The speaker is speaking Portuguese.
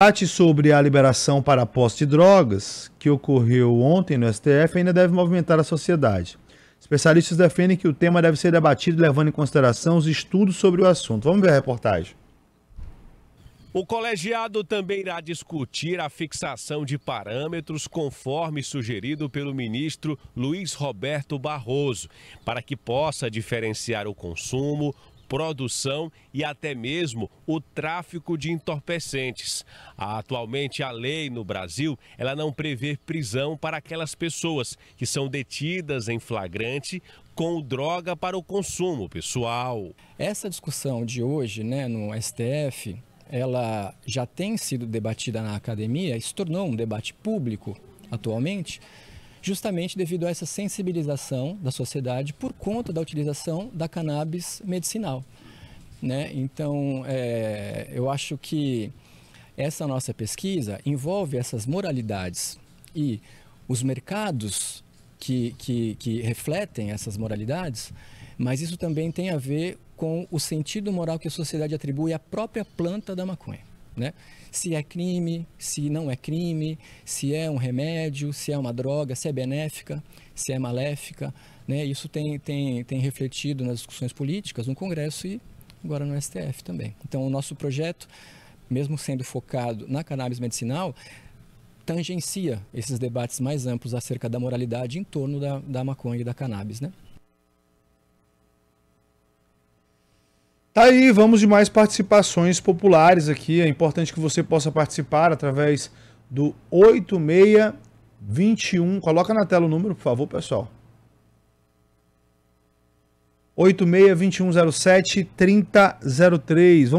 debate sobre a liberação para a posse de drogas, que ocorreu ontem no STF, ainda deve movimentar a sociedade. Especialistas defendem que o tema deve ser debatido levando em consideração os estudos sobre o assunto. Vamos ver a reportagem. O colegiado também irá discutir a fixação de parâmetros conforme sugerido pelo ministro Luiz Roberto Barroso, para que possa diferenciar o consumo, produção e até mesmo o tráfico de entorpecentes. Atualmente a lei no Brasil, ela não prevê prisão para aquelas pessoas que são detidas em flagrante com droga para o consumo pessoal. Essa discussão de hoje, né, no STF, ela já tem sido debatida na academia, se tornou um debate público atualmente justamente devido a essa sensibilização da sociedade por conta da utilização da cannabis medicinal. Né? Então, é, eu acho que essa nossa pesquisa envolve essas moralidades e os mercados que, que, que refletem essas moralidades, mas isso também tem a ver com o sentido moral que a sociedade atribui à própria planta da maconha né? Se é crime, se não é crime, se é um remédio, se é uma droga, se é benéfica, se é maléfica, né? Isso tem, tem, tem refletido nas discussões políticas no Congresso e agora no STF também. Então, o nosso projeto, mesmo sendo focado na cannabis medicinal, tangencia esses debates mais amplos acerca da moralidade em torno da, da maconha e da cannabis, né? Tá aí, vamos de mais participações populares aqui. É importante que você possa participar através do 8621. Coloca na tela o número, por favor, pessoal. 862107 3003. Vamos